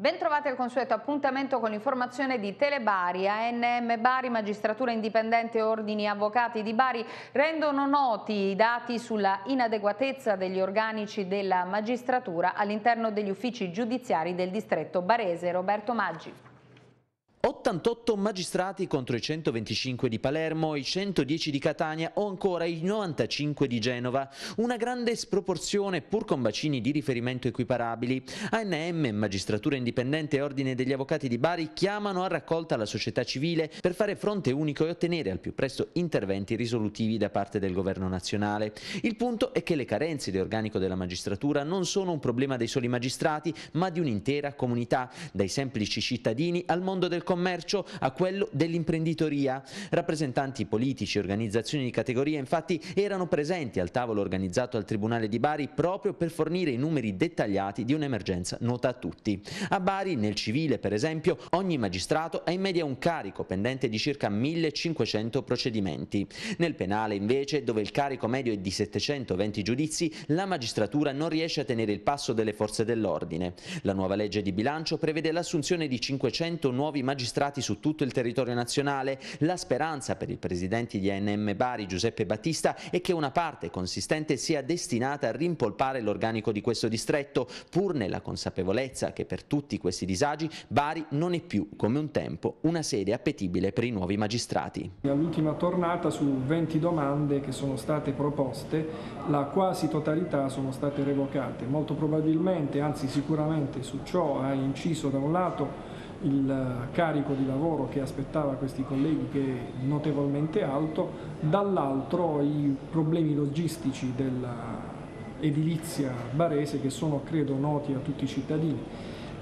Bentrovati al consueto appuntamento con l'informazione di Telebari, ANM Bari, Magistratura Indipendente e Ordini Avvocati di Bari rendono noti i dati sulla inadeguatezza degli organici della magistratura all'interno degli uffici giudiziari del distretto barese. Roberto Maggi. 88 magistrati contro i 125 di Palermo, i 110 di Catania o ancora i 95 di Genova. Una grande sproporzione pur con bacini di riferimento equiparabili. ANM, Magistratura Indipendente e Ordine degli Avvocati di Bari chiamano a raccolta la società civile per fare fronte unico e ottenere al più presto interventi risolutivi da parte del governo nazionale. Il punto è che le carenze di organico della magistratura non sono un problema dei soli magistrati ma di un'intera comunità, dai semplici cittadini al mondo del commercio a quello dell'imprenditoria. Rappresentanti politici e organizzazioni di categoria infatti erano presenti al tavolo organizzato al Tribunale di Bari proprio per fornire i numeri dettagliati di un'emergenza nota a tutti. A Bari, nel civile per esempio, ogni magistrato ha in media un carico pendente di circa 1500 procedimenti. Nel penale invece, dove il carico medio è di 720 giudizi, la magistratura non riesce a tenere il passo delle forze dell'ordine. La nuova legge di bilancio prevede l'assunzione di 500 nuovi magistrati magistrati su tutto il territorio nazionale, la speranza per il presidente di ANM Bari Giuseppe Battista è che una parte consistente sia destinata a rimpolpare l'organico di questo distretto, pur nella consapevolezza che per tutti questi disagi Bari non è più, come un tempo, una sede appetibile per i nuovi magistrati. All'ultima tornata su 20 domande che sono state proposte, la quasi totalità sono state revocate. Molto probabilmente, anzi sicuramente su ciò ha inciso da un lato il carico di lavoro che aspettava questi colleghi che è notevolmente alto, dall'altro i problemi logistici dell'edilizia barese che sono credo noti a tutti i cittadini.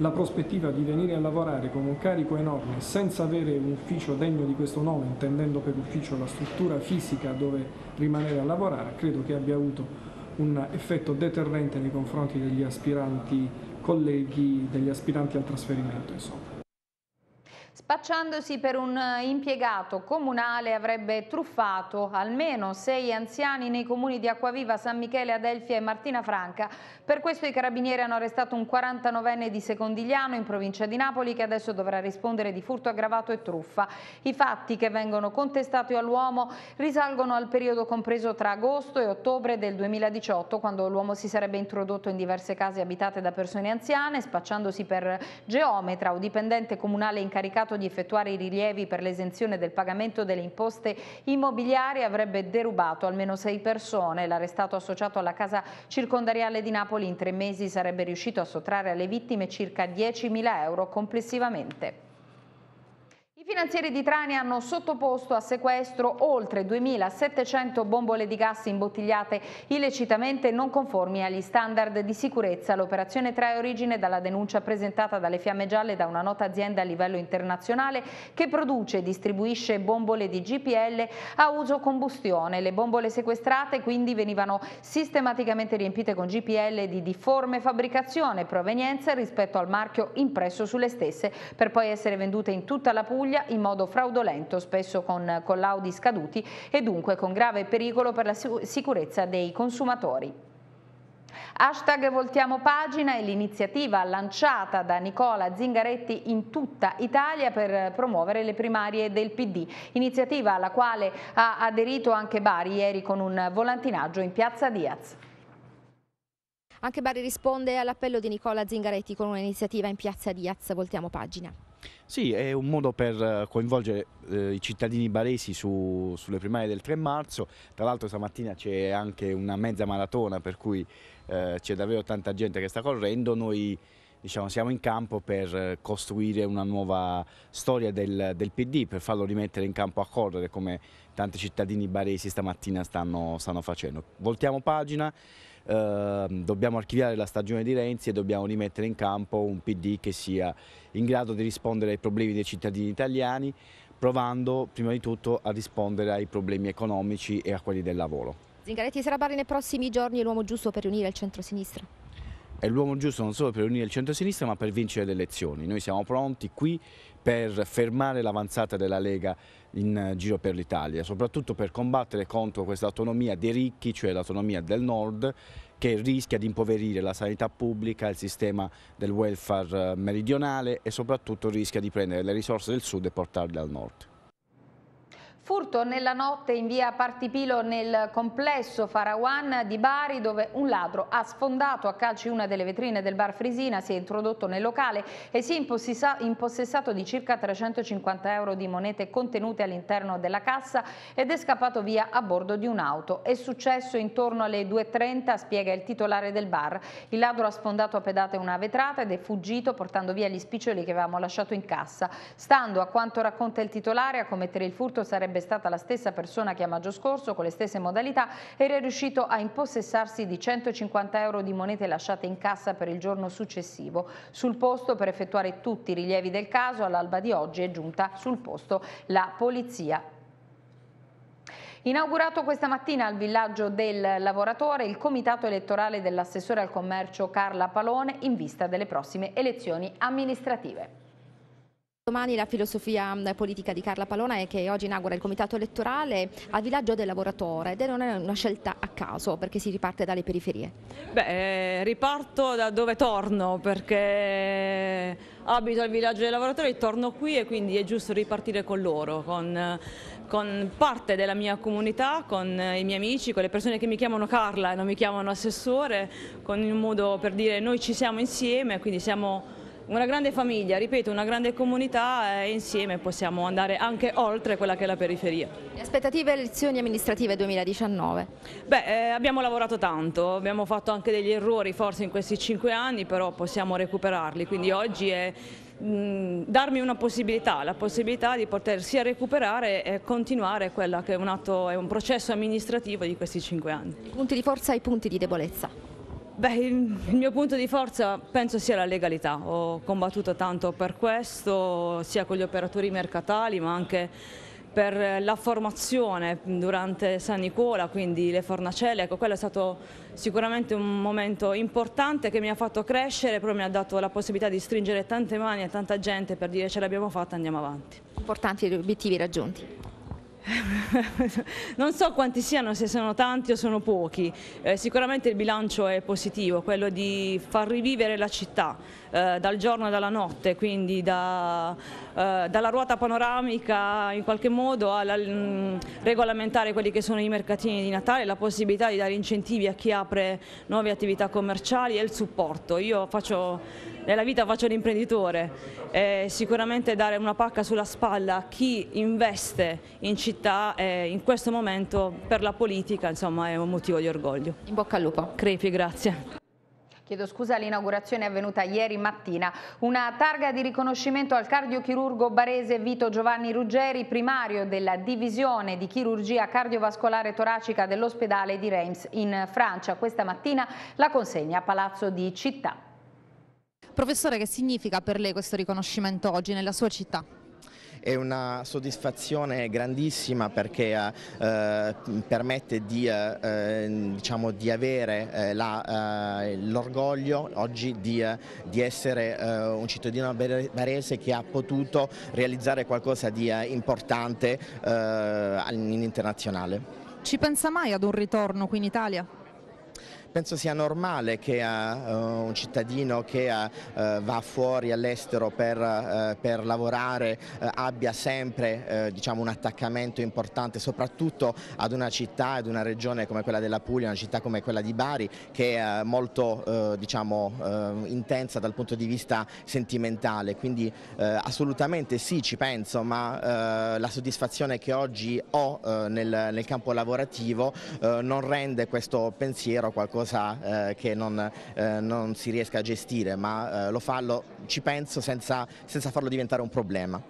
La prospettiva di venire a lavorare con un carico enorme senza avere un ufficio degno di questo nome, intendendo per ufficio la struttura fisica dove rimanere a lavorare, credo che abbia avuto un effetto deterrente nei confronti degli aspiranti colleghi, degli aspiranti al trasferimento. Insomma. Spacciandosi per un eh, impiegato comunale avrebbe truffato almeno sei anziani nei comuni di Acquaviva, San Michele, Adelfia e Martina Franca. Per questo i carabinieri hanno arrestato un 49enne di Secondigliano in provincia di Napoli che adesso dovrà rispondere di furto aggravato e truffa. I fatti che vengono contestati all'uomo risalgono al periodo compreso tra agosto e ottobre del 2018 quando l'uomo si sarebbe introdotto in diverse case abitate da persone anziane spacciandosi per geometra o dipendente comunale incaricato vietato di effettuare i rilievi per l'esenzione del pagamento delle imposte immobiliari avrebbe derubato almeno sei persone. L'arrestato associato alla casa circondariale di Napoli in tre mesi sarebbe riuscito a sottrarre alle vittime circa 10.000 euro complessivamente finanzieri di Trani hanno sottoposto a sequestro oltre 2.700 bombole di gas imbottigliate illecitamente non conformi agli standard di sicurezza. L'operazione trae origine dalla denuncia presentata dalle Fiamme Gialle da una nota azienda a livello internazionale che produce e distribuisce bombole di GPL a uso combustione. Le bombole sequestrate quindi venivano sistematicamente riempite con GPL di difforme fabbricazione e provenienza rispetto al marchio impresso sulle stesse per poi essere vendute in tutta la Puglia Calabria in modo fraudolento, spesso con collaudi scaduti e dunque con grave pericolo per la sicurezza dei consumatori. Hashtag Voltiamo Pagina è l'iniziativa lanciata da Nicola Zingaretti in tutta Italia per promuovere le primarie del PD, iniziativa alla quale ha aderito anche Bari ieri con un volantinaggio in piazza Diaz. Anche Bari risponde all'appello di Nicola Zingaretti con un'iniziativa in piazza Diaz, Voltiamo Pagina. Sì, è un modo per eh, coinvolgere eh, i cittadini baresi su, sulle primarie del 3 marzo, tra l'altro stamattina c'è anche una mezza maratona per cui eh, c'è davvero tanta gente che sta correndo, noi diciamo, siamo in campo per eh, costruire una nuova storia del, del, PD, per farlo rimettere in campo a correre come tanti cittadini baresi stamattina stanno, stanno facendo. Voltiamo pagina. Ehm, dobbiamo archiviare la stagione di Renzi e dobbiamo rimettere in campo un PD che sia in grado di rispondere ai problemi dei cittadini italiani, provando prima di tutto a rispondere ai problemi economici e a quelli del lavoro. Zingaretti sarà Bari nei prossimi giorni l'uomo giusto per riunire il centro-sinistra? è l'uomo giusto non solo per unire il centro-sinistra ma per vincere le elezioni. Noi siamo pronti qui per fermare l'avanzata della Lega in eh, giro per l'Italia, soprattutto per combattere contro questa autonomia dei ricchi, cioè l'autonomia del nord, che rischia di impoverire la sanità pubblica, il sistema del welfare eh, meridionale e soprattutto rischia di prendere le risorse del sud e portarle al nord. Furto nella notte in via Partipilo nel complesso Farawan di Bari dove un ladro ha sfondato a calci una delle vetrine del bar Frisina, si è introdotto nel locale e si è impossessato di circa 350 euro di monete contenute all'interno della cassa ed è scappato via a bordo di un'auto. È successo intorno alle 2.30, spiega il titolare del bar. Il ladro ha sfondato a pedate una vetrata ed è fuggito portando via gli spiccioli che avevamo lasciato in cassa. Stando a quanto racconta il titolare, a commettere il furto sarebbe sarebbe stata la stessa persona che a maggio scorso, con le stesse modalità, era riuscito a impossessarsi di 150 euro di monete lasciate in cassa per il giorno successivo. Sul posto, per effettuare tutti i rilievi del caso, all'alba di oggi è giunta sul posto la polizia Inaugurato questa mattina al villaggio del lavoratore il comitato elettorale dell'assessore al commercio Carla Palone in vista delle prossime elezioni amministrative. Domani la filosofia mm, politica di Carla Palona è che oggi inaugura il comitato elettorale al villaggio del lavoratore ed è non è una scelta a caso perché si riparte dalle periferie. Beh, eh, riparto da dove torno perché abito al villaggio del lavoratore e torno qui e quindi è giusto ripartire con loro, con, con parte della mia comunità, con i miei amici, con le persone che mi chiamano Carla e non mi chiamano assessore, con il modo per dire noi ci siamo insieme, quindi siamo una grande famiglia, ripeto, una grande comunità e eh, insieme possiamo andare anche oltre quella che è la periferia. Le aspettative elezioni amministrative 2019? Beh, eh, abbiamo lavorato tanto, abbiamo fatto anche degli errori forse in questi cinque anni, però possiamo recuperarli, quindi oggi è mm, darmi una possibilità, la possibilità di poter sia recuperare e continuare quella che è un, atto, è un processo amministrativo di questi cinque anni. I punti di forza e i punti di debolezza? Beh, il mio punto di forza penso sia la legalità, ho combattuto tanto per questo, sia con gli operatori mercatali ma anche per la formazione durante San Nicola, quindi le fornacelle, ecco quello è stato sicuramente un momento importante che mi ha fatto crescere, però mi ha dato la possibilità di stringere tante mani a tanta gente per dire ce l'abbiamo fatta, andiamo avanti. Importanti gli obiettivi raggiunti. non so quanti siano, se sono tanti o sono pochi, eh, sicuramente il bilancio è positivo, quello di far rivivere la città eh, dal giorno e dalla notte, quindi da, eh, dalla ruota panoramica in qualche modo a mm, regolamentare quelli che sono i mercatini di Natale, la possibilità di dare incentivi a chi apre nuove attività commerciali e il supporto. Io faccio nella vita faccio l'imprenditore, eh, sicuramente dare una pacca sulla spalla a chi investe in città eh, in questo momento per la politica insomma, è un motivo di orgoglio. In bocca al lupo. Crepi, grazie. Chiedo scusa, l'inaugurazione è avvenuta ieri mattina. Una targa di riconoscimento al cardiochirurgo barese Vito Giovanni Ruggeri, primario della divisione di chirurgia cardiovascolare toracica dell'ospedale di Reims in Francia. Questa mattina la consegna a Palazzo di Città. Professore, che significa per lei questo riconoscimento oggi nella sua città? è una soddisfazione grandissima perché eh, eh permette di, eh, eh, diciamo, di avere eh, eh l'orgoglio oggi di, di essere un cittadino barese che ha potuto realizzare qualcosa di importante in internazionale. Ci pensa mai ad un ritorno qui in Italia? Penso sia normale che uh, un cittadino che uh, va fuori all'estero per, uh, per, lavorare abbia sempre diciamo, un attaccamento importante soprattutto ad una città, ad una regione come quella della Puglia, una città come quella di Bari che è molto diciamo, intensa dal punto di vista sentimentale, quindi assolutamente sì ci penso, ma la soddisfazione che oggi ho nel, nel, campo lavorativo non rende questo pensiero qualcosa qualcosa eh, che non, eh, non, si riesca a gestire, ma eh, lo fallo, ci penso senza, senza farlo diventare un problema.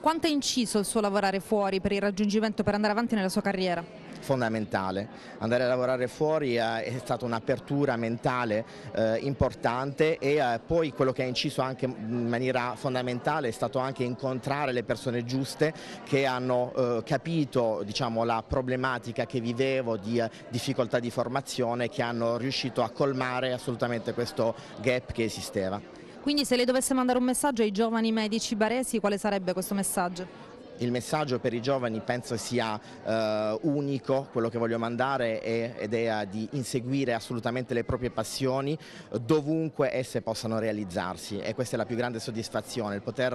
Quanto è inciso il suo lavorare fuori per il raggiungimento, per andare avanti nella sua carriera? fondamentale. Andare a lavorare fuori eh, è stata un'apertura mentale eh, importante e eh, poi quello che ha inciso anche in maniera fondamentale è stato anche incontrare le persone giuste che hanno capito diciamo, la problematica che vivevo di difficoltà di formazione che hanno riuscito a colmare assolutamente questo gap che esisteva. Quindi se lei dovesse mandare un messaggio ai giovani medici baresi quale sarebbe questo messaggio? il messaggio per i giovani penso sia eh, unico, quello che voglio mandare è, ed è di inseguire assolutamente le proprie passioni eh, dovunque esse possano realizzarsi e questa è la più grande soddisfazione, il poter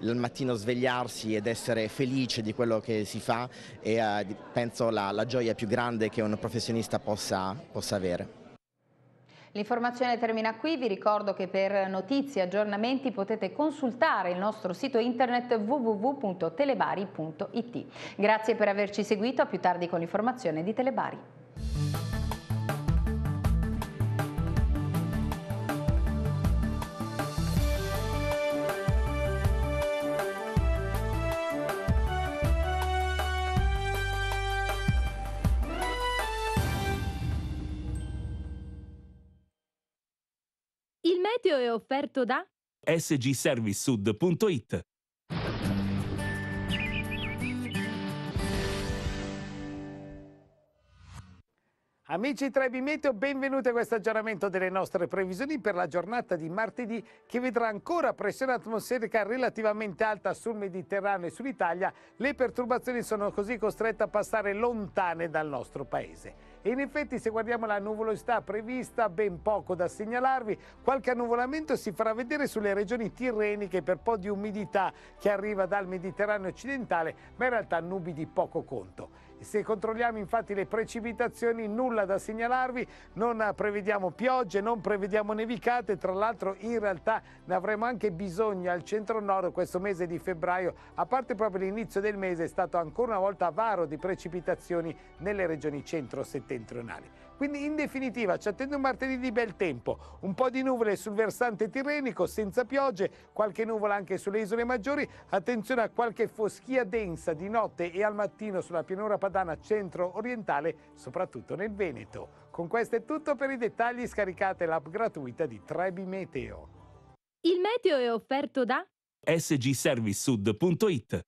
il mattino svegliarsi ed essere felice di quello che si fa è eh, penso la, la, gioia più grande che un professionista possa, possa avere. L'informazione termina qui, vi ricordo che per notizie e aggiornamenti potete consultare il nostro sito internet www.telebari.it. Grazie per averci seguito, a più tardi con l'informazione di Telebari. meteo è offerto da sgservicesud.it Amici Trebi Meteo, benvenuti a questo aggiornamento delle nostre previsioni per la giornata di martedì che vedrà ancora pressione atmosferica relativamente alta sul Mediterraneo e sull'Italia. Le perturbazioni sono così costrette a passare lontane dal nostro paese. E in effetti se guardiamo la nuvolosità prevista, ben poco da segnalarvi, qualche annuvolamento si farà vedere sulle regioni tirreniche per po' di umidità che arriva dal Mediterraneo occidentale, ma in realtà nubi di poco conto. Se controlliamo infatti le precipitazioni, nulla da segnalarvi, non prevediamo piogge, non prevediamo nevicate, tra l'altro in realtà ne avremo anche bisogno al centro-nord questo mese di febbraio, a parte proprio l'inizio del mese è stato ancora una volta avaro di precipitazioni nelle regioni centro-settentrionali. Quindi in definitiva ci attende un martedì di bel tempo, un po' di nuvole sul versante tirrenico, senza piogge, qualche nuvola anche sulle isole maggiori, attenzione a qualche foschia densa di notte e al mattino sulla pianura padana centro-orientale, soprattutto nel Veneto. Con questo è tutto, per i dettagli scaricate l'app gratuita di Trebi Meteo. Il meteo è offerto da sgservicesud.it